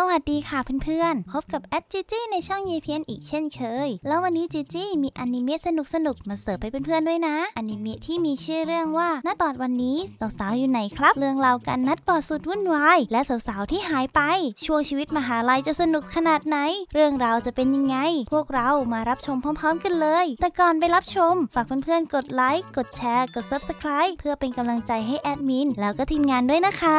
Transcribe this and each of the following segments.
สวัสดีค่ะเพื่อนๆพบกับแอดจีจี้ในช่องยีเพียนอีกเช่นเคย แล้ววันนี้จีจี้มีอนิเมะสนุกสนุกมาเสิร์ฟให้เพื่อนๆด้วยนะ อนิเมะที่มีชื่อเรื่องว่านัดบอดวันนี้สาวๆอยู่ไหนครับเรื่องราวการนัดบอดสุดวุ่นวายและสาวๆที่หายไป ช่วงชีวิตมหาลัยจะสนุกขนาดไหน เรื่องราวจะเป็นยังไง พวกเรามารับชมพร้อม ๆกันเลย แต่ก่อนไปรับชม ฝากเพื่อนๆกดไลค์กดแชร์ กดซับสไครป์เพื่อเป็นกำลังใจให้แอดมินแล้วก็ทีมงานด้วยนะคะ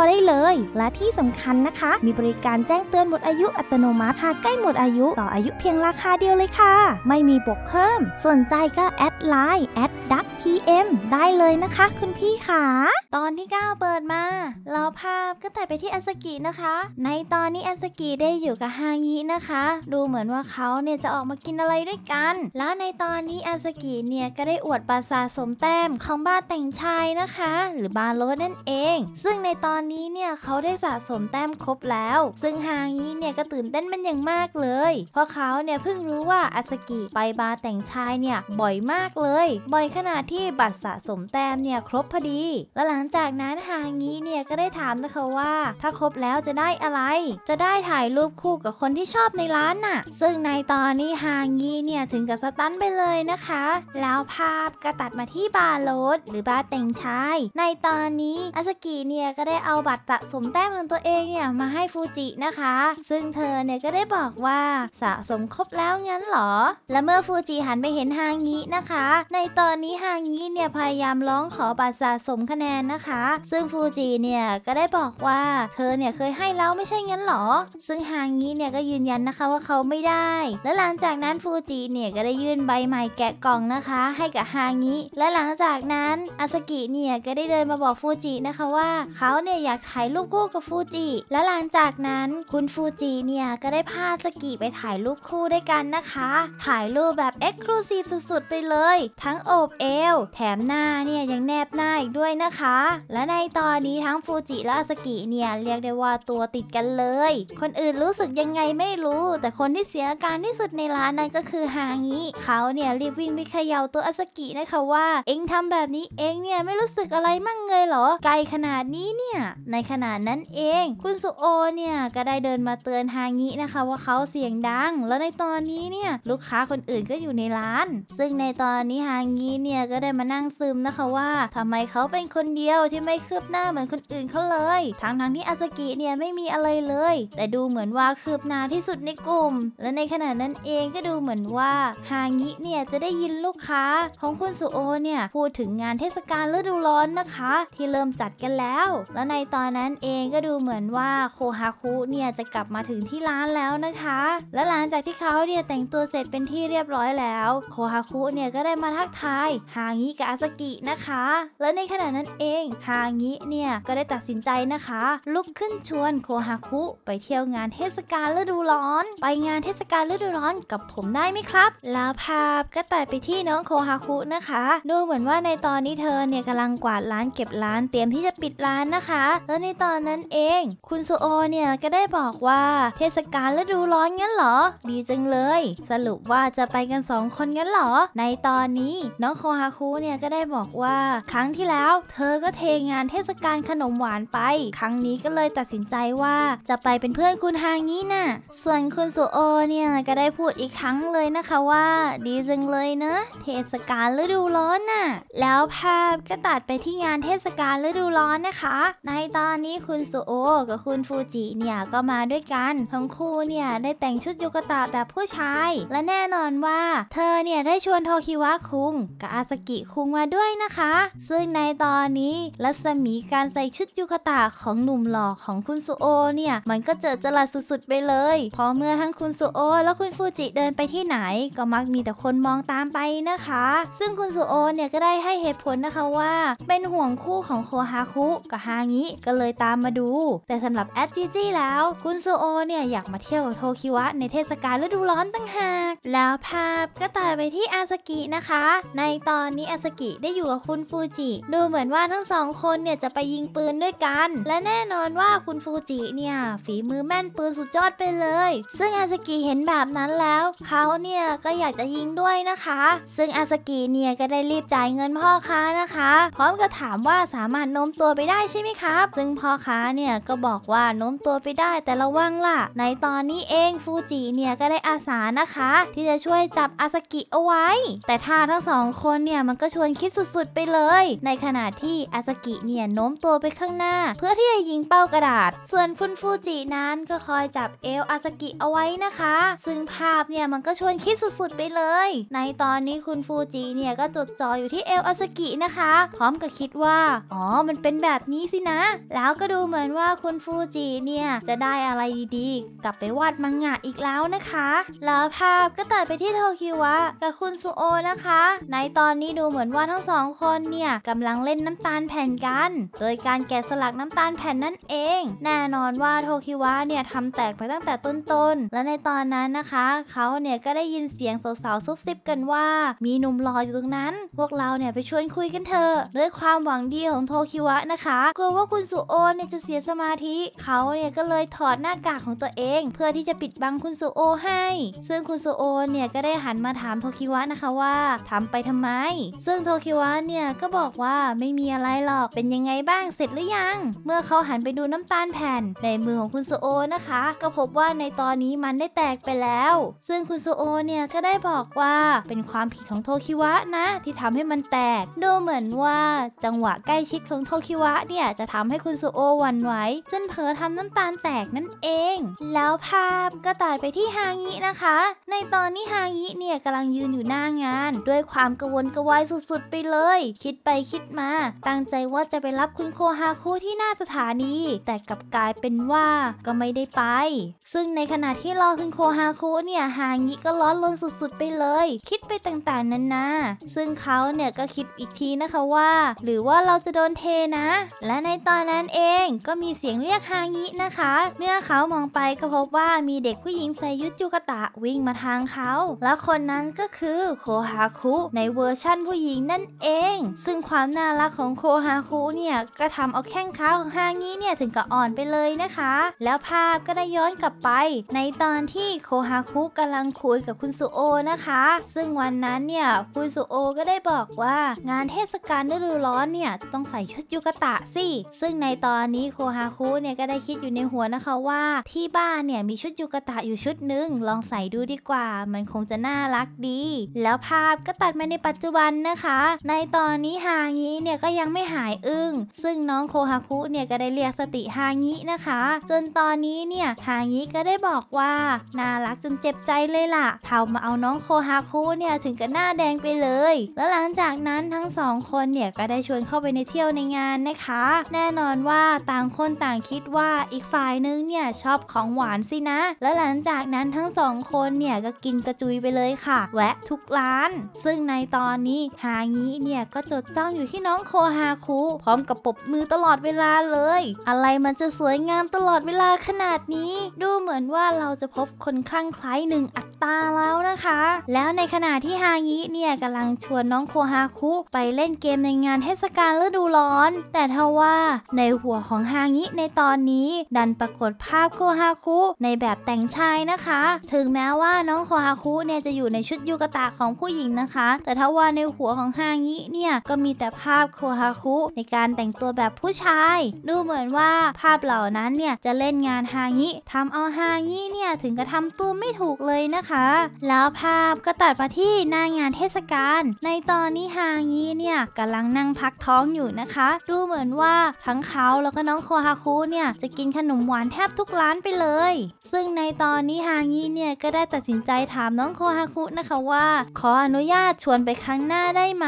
ได้เลย และที่สำคัญนะคะ มีบริการแจ้งเตือนหมดอายุอัตโนมัติหากใกล้หมดอายุต่ออายุเพียงราคาเดียวเลยค่ะ ไม่มีบวกเพิ่มสนใจก็แอดไลน์แอดดักพีเอ็มได้เลยนะคะคุณพี่ขาตอนที่ 9เปิดมา เราภาพก็แต่ไปที่อัสกินะคะ ในตอนนี้ อัสกิได้อยู่กับฮางินะคะ ดูเหมือนว่าเขาเนี่ยจะออกมากินอะไรด้วยกัน แล้วในตอนนี้อาสกิเนี่ยก็ได้อวดปราสาสมแต้มของบ้านแต่งชายนะคะ หรือบาโรนั่นเอง ซึ่งในตอนนี้เนี่ยเขาได้สะสมแต้มครบแล้ว ซึ่งฮางี้เนี่ยก็ตื่นเต้นเป็นอย่างมากเลย เพราะเขาเนี่ยเพิ่งรู้ว่าอาสกิไปบาร์แต่งชายเนี่ยบ่อยมากเลย บ่อยขนาดที่บัตรสะสมแต้มเนี่ยครบพอดี และหลังจากนั้นฮางี้เนี่ยก็ได้ถามนะคะว่า ถ้าครบแล้วจะได้อะไร จะได้ถ่ายรูปคู่กับคนที่ชอบในร้านน่ะซึ่งในตอนนี้ฮางี้เนี่ยถึงกับสตันไปเลยนะคะ แล้วภาพก็ตัดมาที่บาร์โรถหรือบาร์แต่งชาย ในตอนนี้อาสกิเนี่ยก็ได้เอาบัตรสะสมแต้มของตัวเองเนี่ยมาให้ฟูจินะคะ ซึ่งเธอเนี่ยก็ได้บอกว่าสะสมครบแล้วงั้นหรอและเมื่อฟูจิหันไปเห็นฮางินะคะ ในตอนนี้ฮางิเนี่ยพยายามร้องขอบัตรสะสมคะแนนนะคะ ซึ่งฟูจิเนี่ยก็ได้บอกว่า เธอเนี่ยเคยให้แล้วไม่ใช่งั้นหรอซึ่งฮางิเนี่ยก็ยืนยันนะคะว่าเขาไม่ได้ และหลังจากนั้นฟูจิเนี่ยก็ได้ยื่นใบใหม่แกะกล่องนะคะ ให้กับฮางิและหลังจากนั้นอาสกิเนี่ยก็ได้เดินมาบอกฟูจินะคะว่าเขาเนี่ยอยากากถ่ายรูปคู่กับฟูจิ และหลังจากนั้นคุณฟูจิเนี่ยก็ได้พาสกิไปถ่ายรูปคู่ด้วยกันนะคะ ถ่ายรูปแบบเอ็กซ์คลูซีฟสุดๆ ไปเลย ทั้งโอบเอว แถมหน้าเนี่ยยังแนบหน้าอีกด้วยนะคะ และในตอนนี้ทั้งฟูจิและสกิเนี่ยเรียกได้ว่าตัวติดกันเลย คนอื่นรู้สึกยังไงไม่รู้ แต่คนที่เสียอาการที่สุดในร้านนั้นก็คือฮางิ เขาเนี่ยรีบวิ่งไปเขย่าตัวอาสกินะคะว่าเอ็งทำแบบนี้เอ็งเนี่ยไม่รู้สึกอะไรมั่งเลยเหรอ ไกลขนาดนี้เนี่ยในขณะนั้นเอง คุณสุโอเนี่ยก็ได้เดินมาเตือนฮางินะคะ ว่าเขาเสียงดัง แล้วในตอนนี้เนี่ยลูกค้าคนอื่นก็อยู่ในร้าน ซึ่งในตอนนี้ฮางิเนี่ยก็ได้มานั่งซึมนะคะว่า ทำไมเขาเป็นคนเดียวที่ไม่คืบหน้าเหมือนคนอื่นเขาเลยทั้งทั้งที่อาสกิเนี่ยไม่มีอะไรเลย แต่ดูเหมือนว่าคืบหน้าที่สุดในกลุ่ม และในขณะนั้นเองก็ดูเหมือนว่าฮางิเนี่ยจะได้ยินลูกค้าของคุณสุโอเนี่ยพูดถึงงานเทศกาลฤดูร้อนนะคะที่เริ่มจัดกันแล้ว แล้วในตอนนั้นเองก็ดูเหมือนว่าโคฮาคุเนี่ยจะกลับมาถึงที่ร้านแล้วนะคะ และหลังจากที่เขาเนี่ยแต่งตัวเสร็จเป็นที่เรียบร้อยแล้ว โคฮาคุเนี่ยก็ได้มาทักทายฮางิกับอาซากินะคะ และในขณะนั้นเองฮางิเนี่ยก็ได้ตัดสินใจนะคะ ลุกขึ้นชวนโคฮาคุไปเที่ยวงานเทศกาลฤดูร้อนไปงานเทศกาลฤดูร้อนกับผมได้ไหมครับ แล้วภาพก็ตัดไปที่น้องโคฮาคุนะคะดูเหมือนว่าในตอนนี้เธอเนี่ยกำลังกวาดร้านเก็บร้านเตรียมที่จะปิดร้านนะคะแล้วในตอนนั้นเองคุณซโอเนี่ยก็ได้บอกว่าเทศกาลฤดูร้อนงั้นเหรอดีจังเลย สรุปว่าจะไปกันสองคนงั้นเหรอในตอนนี้น้องโคฮาคุเนี่ยก็ได้บอกว่าครั้งที่แล้ว เธอก็เทงานเทศกาลขนมหวานไปครั้งนี้ก็เลยตัดสินใจว่าจะไปเป็นเพื่อนคุณฮางี้นะ่ะส่วนคุณซโอเนี่ยก็ได้พูดอีกครั้งเลยนะคะว่า ดีจังเลยเนะ เทศกาลฤดูร้อนน่ะแล้วภาพก็ตัดไปที่งานเทศกาลฤดูร้อนนะคะในในตอนนี้คุณสุโอกับคุณฟูจิเนี่ยก็มาด้วยกัน ทั้งคู่เนี่ยได้แต่งชุดยูกตะแบบผู้ชายและแน่นอนว่าเธอเนี่ยได้ชวนโทคิวะคุง กับอาสกิคุงมาด้วยนะคะ ซึ่งในตอนนี้รัศมีการใส่ชุดยูกตะของหนุ่มหล่อของคุณสุโอเนี่ยมันก็เจอจรัดสุด ๆไปเลยเพราะเมื่อทั้งคุณสุโอและคุณฟูจิเดินไปที่ไหน ก็มักมีแต่คนมองตามไปนะคะ ซึ่งคุณสุโอเนี่ยก็ได้ให้เหตุผลนะคะว่า เป็นห่วงคู่ของโคฮาคุ กับฮางิก็เลยตามมาดู แต่สำหรับแอดจีจี้แล้วคุณซูโอเนี่ยอยากมาเที่ยวกับโทคิวะในเทศกาลฤดูร้อนตั้งหาก แล้วภาพก็ตายไปที่อาสกินะคะ ในตอนนี้อาสกิได้อยู่กับคุณฟูจิ ดูเหมือนว่าทั้งสองคนเนี่ยจะไปยิงปืนด้วยกัน และแน่นอนว่าคุณฟูจิเนี่ยฝีมือแม่นปืนสุดยอดไปเลย ซึ่งอาสกิเห็นแบบนั้นแล้ว เขาเนี่ยก็อยากจะยิงด้วยนะคะ ซึ่งอาสกิเนี่ยก็ได้รีบจ่ายเงินพ่อค้านะคะ พร้อมกับถามว่าสามารถโน้มตัวไปได้ใช่ไหมคะซึ่งพ่อค้าเนี่ย ก็บอกว่าโน้มตัวไปได้แต่ระวังล่ะ ในตอนนี้เองฟูจิเนี่ยก็ได้อาสานะคะ ที่จะช่วยจับอาสกิเอาไว้ แต่ท่าทั้งสองคนเนี่ยมันก็ชวนคิดสุดๆไปเลย ในขณะที่อาสกิเนี่ยโน้มตัวไปข้างหน้า เพื่อที่จะยิงเป้ากระดาษ ส่วนคุณฟูจินั้นก็คอยจับเอวอาสกิเอาไว้นะคะ ซึ่งภาพเนี่ยมันก็ชวนคิดสุด ๆไปเลยในตอนนี้คุณฟูจิเนี่ยก็จดจ่ออยู่ที่เอวอาสกินะคะพร้อมกับคิดว่าอ๋อมันเป็นแบบนี้สินะแล้วก็ดูเหมือนว่าคุณฟูจิเนี่ยจะได้อะไรดีๆกลับไปวาดมังงะอีกแล้วนะคะแล้วภาพก็ตัดไปที่โทคิวะ กับคุณซูโอนะคะ ในตอนนี้ดูเหมือนว่าทั้งสองคนเนี่ยกำลังเล่นน้ำตาลแผ่นกัน โดยการแกะสลักน้ำตาลแผ่นนั่นเอง แน่นอนว่าโทคิวะเนี่ยทำแตกไปตั้งแต่ต้นๆและในตอนนั้นนะคะเขาเนี่ยก็ได้ยินเสียงสาวๆซุบซิบ กันว่า มีหนุ่มรออยู่ตรงนั้น พวกเราเนี่ยไปชวนคุยกันเถอะด้วยความหวังดีของโทคิวะนะคะกลัวว่าคุณคุณสุโอเนี่ยจะเสียสมาธิเขาเนี่ยก็เลยถอดหน้ากากของตัวเอง เพื่อที่จะปิดบังคุณสุโอให้ ซึ่งคุณสุโอเนี่ยก็ได้หันมาถามโทคิวะนะคะว่าทำไปทำไมซึ่งโทคิวะเนี่ยก็บอกว่าไม่มีอะไรหรอกเป็นยังไงบ้างเสร็จหรือยังเมื่อเขาหันไปดูน้ำตาลแผ่นในมือของคุณสุโอนะคะ ก็พบว่าในตอนนี้มันได้แตกไปแล้ว ซึ่งคุณสุโอเนี่ยก็ได้บอกว่าเป็นความผิดของโทคิวะนะที่ทำให้มันแตกดูเหมือนว่าจังหวะใกล้ชิดของโทคิวะ เนี่ยจะทำให้คุณซูโอหวั่นไหวจนเผลอทำน้ำตาลแตกนั่นเอง แล้วภาพก็ตัดไปที่ฮางินะคะ ในตอนนี้ฮางิเนี่ยกำลังยืนอยู่หน้างาน ด้วยความกังวลกระวายสุดๆไปเลย คิดไปคิดมาตั้งใจว่าจะไปรับคุณโคฮาคุที่หน้าสถานีแต่กลับกลายเป็นว่าก็ไม่ได้ไปซึ่งในขณะที่รอคุณโคฮาคุเนี่ยฮางิก็ร้อนรนสุดๆไปเลย คิดไปต่างๆนั้นาซึ่งเขาเนี่ยก็คิดอีกทีนะคะว่า หรือว่าเราจะโดนเทนะ และในตอนนั้นเองก็มีเสียงเรียกฮางินะคะเมื่อเขามองไปก็พบว่ามีเด็กผู้หญิงใส่ยุทยุกตะวิ่งมาทางเขา และคนนั้นก็คือโคฮาคุในเวอร์ชั่นผู้หญิงนั่นเอง ซึ่งความน่ารักของโคฮาคุเนี่ยก็ทำเอาแข้งขาของฮางิเนี่ยถึงกับอ่อนไปเลยนะคะ แล้วภาพก็ได้ย้อนกลับไป ในตอนที่โคฮาคุกำลังคุยกับคุณสุโอนะคะ ซึ่งวันนั้นเนี่ยคุณสุโอก็ได้บอกว่างานเทศกาลฤดูร้อนเนี่ยต้องใส่ชุดยุกตะสิซึ่งในตอนนี้โคฮาคุเนี่ยก็ได้คิดอยู่ในหัวนะคะว่า ที่บ้านเนี่ยมีชุดยูกะตะอยู่ชุดหนึ่งลองใส่ดูดีกว่า มันคงจะน่ารักดี แล้วภาพก็ตัดมาในปัจจุบันนะคะ ในตอนนี้ฮางิเนี่ยก็ยังไม่หายอึง้งซึ่งน้องโคฮาคุเนี่ยก็ได้เรียกสติฮางินะคะ จนตอนนี้เนี่ยฮางิก็ได้บอกว่าน่ารักจนเจ็บใจเลยล่ะเทามาเอาน้องโคฮาคุเนี่ยถึงกับหน้าแดงไปเลย แล้วหลังจากนั้นทั้งสองคนเนี่ยก็ได้ชวนเข้าไปในเที่ยวในงานนะคะแน่นอนว่าต่างคนต่างคิดว่าอีกฝ่ายนึงเนี่ยชอบของหวานสินะ แล้วหลังจากนั้นทั้งสองคนเนี่ยก็กินกระจุยไปเลยค่ะ แวะทุกร้าน ซึ่งในตอนนี้ฮางี้เนี่ย ก็จดจ้องอยู่ที่น้องโคฮาคุ พร้อมกับปบมือตลอดเวลาเลย อะไรมันจะสวยงามตลอดเวลาขนาดนี้ ดูเหมือนว่าเราจะพบคนคลั่งไคล้หนึ่งอัตาแล้วนะคะ แล้วในขณะที่ฮางิเนี่ยกำลังชวนน้องโคฮาคุไปเล่นเกมในงานเทศกาลฤดูร้อน แต่ทว่าในหัวของฮางิในตอนนี้ดันปรากฏภาพโคฮาคุในแบบแต่งชายนะคะ ถึงแม้ว่าน้องโคฮาคุเนี่ยจะอยู่ในชุดยูกะตะของผู้หญิงนะคะ แต่ทว่าในหัวของฮางิเนี่ยก็มีแต่ภาพโคฮาคุในการแต่งตัวแบบผู้ชายดูเหมือนว่าภาพเหล่านั้นเนี่ยจะเล่นงานฮางิทำเอาฮางิเนี่ยถึงกระทำตัวไม่ถูกเลยนะคะคะแล้วภาพก็ตัดมาที่หน้างงานเทศกาล ในตอนนี้ฮางี้เนี่ยกำลังนั่งพักท้องอยู่นะคะ ดูเหมือนว่าทั้งเขาแล้วก็น้องโคฮาคุเนี่ยจะกินขนมหวานแทบทุกร้านไปเลย ซึ่งในตอนนี้ฮางี้เนี่ยก็ได้ตัดสินใจถามน้องโคฮาคุนะคะว่า ขออนุญาตชวนไปครั้งหน้าได้ไหม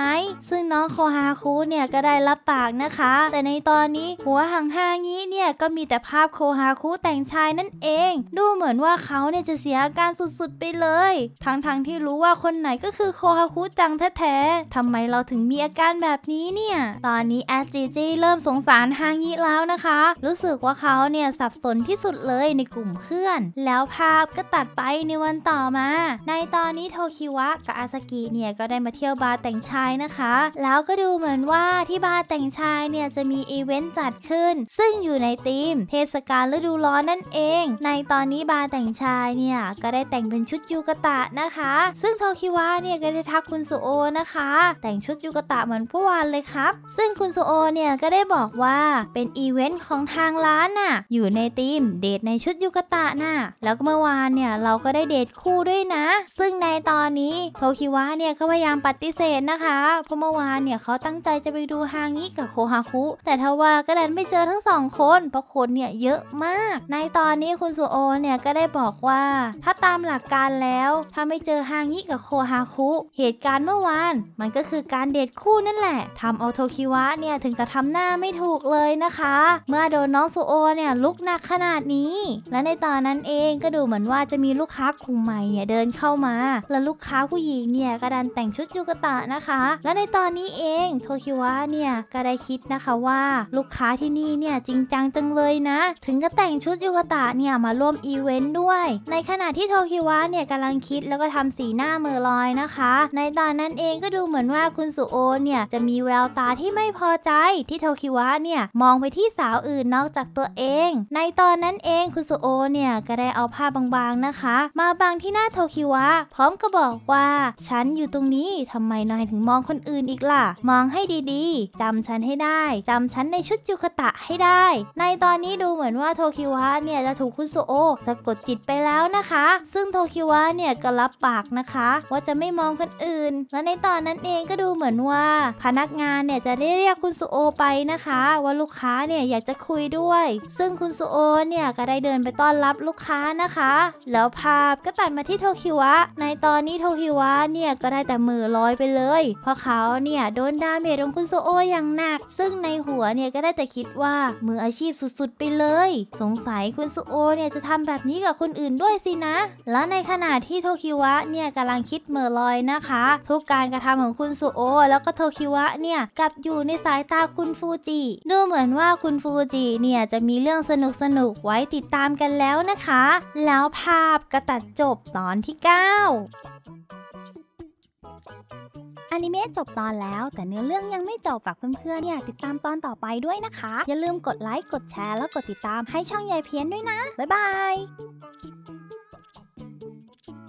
ซึ่งน้องโคฮาคุเนี่ยก็ได้รับปากนะคะ แต่ในตอนนี้หัวหางฮางี้เนี่ยก็มีแต่ภาพโคฮาคุแต่งชายนั่นเอง ดูเหมือนว่าเขาเนี่ยจะเสียอาการสุดๆไปเลยทั้งๆทที่รู้ว่าคนไหนก็คือโคฮาคุจังแท้ๆทำไมเราถึงมีอาการแบบนี้เนี่ย ตอนนี้แอดจีจีเริ่มสงสารฮางิแล้วนะคะ รู้สึกว่าเขาเนี่ยสับสนที่สุดเลยในกลุ่มเพื่อน แล้วภาพก็ตัดไปในวันต่อมา ในตอนนี้โทคิวะกับอาซากิเนี่ยก็ได้มาเที่ยวบาร์แต่งชายนะคะ แล้วก็ดูเหมือนว่าที่บาร์แต่งชายเนี่ยจะมีอีเวนต์จัดขึ้น ซึ่งอยู่ในธีม เทศกาลฤดูร้อนนั่นเอง ในตอนนี้บาร์แต่งชายเนี่ยก็ได้แต่งเป็นชุดยูกะตะนะคะ ซึ่งโทคิวะเนี่ยก็ได้ทักคุณสุโอนะคะ แต่งชุดยูกะตะเหมือนผู้วานเลยครับ ซึ่งคุณสุโอเนี่ยก็ได้บอกว่าเป็นอีเวนต์ของทางร้านน่ะอยู่ในทีมเดทในชุดยูกะตะน่ะ แล้วก็เมื่อวานเนี่ยเราก็ได้เดทคู่ด้วยนะ ซึ่งในตอนนี้โทคิวะเนี่ยก็พยายามปฏิเสธนะคะ เพราะเมื่อวานเนี่ยเขาตั้งใจจะไปดูฮางิกับโคฮาคุ แต่ทว่าก็ดันไม่เจอทั้งสองคนเพราะคนเนี่ยเยอะมาก ในตอนนี้คุณสุโอเนี่ยก็ได้บอกว่าถ้าตามหลักการันแล้ว ถ้าไม่เจอฮางิกับโคฮาคุ เหตุการณ์เมื่อวานมันก็คือการเดทคู่นั่นแหละ ทำเอาโทคิวะเนี่ยถึงจะทำหน้าไม่ถูกเลยนะคะ เมื่อโดนน้องโซโอเนี่ยลุกหนักขนาดนี้ และในตอนนั้นเองก็ดูเหมือนว่าจะมีลูกค้าคุ่มใหม่เนี่ยเดินเข้ามา และลูกค้าผู้หญิงเนี่ยก็ดันแต่งชุดยูกะตะนะคะ และในตอนนี้เองโทคิวะเนี่ยก็ได้คิดนะคะว่าลูกค้าที่นี่เนี่ยจริงจังจังเลยนะ ถึงก็แต่งชุดยูกะตะเนี่ยมาร่วมอีเวนต์ด้วย ในขณะที่โทคิวะเนี่ยกำลังคิดแล้วก็ทำสีหน้าเมื่อลอยนะคะ ในตอนนั้นเองก็ดูเหมือนว่าคุณสุโอนเนี่ย จะมีแววตาที่ไม่พอใจ ที่โทคิวะเนี่ยมองไปที่สาวอื่นนอกจากตัวเอง ในตอนนั้นเองคุณสุโอนเนี่ย ก็ได้เอาผ้าบางๆนะคะ มาบางที่หน้าโทคิวะพร้อมก็บอกว่า ฉันอยู่ตรงนี้ทำไมนายถึงมองคนอื่นอีกล่ะ มองให้ดีๆ จำฉันให้ได้ จำฉันในชุดจูคตะให้ได้ในตอนนี้ดูเหมือนว่าโทคิวะเนี่ยจะถูกคุณสุโอสะกดจิตไปแล้วนะคะ ซึ่งโทคิวะเนี่ยก็รับปากนะคะว่าจะไม่มองคนอื่น และในตอนนั้นเองก็ดูเหมือนว่าพนักงานเนี่ยจะได้เรียกคุณสุโอไปนะคะ ว่าลูกค้าเนี่ยอยากจะคุยด้วย ซึ่งคุณสุโอเนี่ยก็ได้เดินไปต้อนรับลูกค้านะคะ แล้วภาพก็ตัดมาที่โทคิวะ ในตอนนี้โทคิวะเนี่ยก็ได้แต่มือลอยไปเลย เพราะเขาเนี่ยโดนดาเมจของคุณสุโออย่างหนัก ซึ่งในหัวเนี่ยก็ได้แต่คิดว่ามืออาชีพสุดๆไปเลย สงสัยคุณสุโอเนี่ยจะทำแบบนี้กับคนอื่นด้วยสินะ และในขขณะที่โทคิวะเนี่ยกำลังคิดเมื่อลอยนะคะ ทุกการกระทำของคุณสุโอ แล้วก็โทคิวะเนี่ยกลับอยู่ในสายตาคุณฟูจิดูเหมือนว่าคุณฟูจิเนี่ยจะมีเรื่องสนุกสนุกไว้ติดตามกันแล้วนะคะ แล้วภาพกระตัดจบตอนที่ 9อนิเมะจบตอนแล้ว แต่เนื้อเรื่องยังไม่จบฝากเพื่อนๆเนี่ยติดตามตอนต่อไปด้วยนะคะ อย่าลืมกดไลค์กดแชร์ แล้วกดติดตามให้ช่องยายเพี้ยนด้วยนะบ๊ายบาย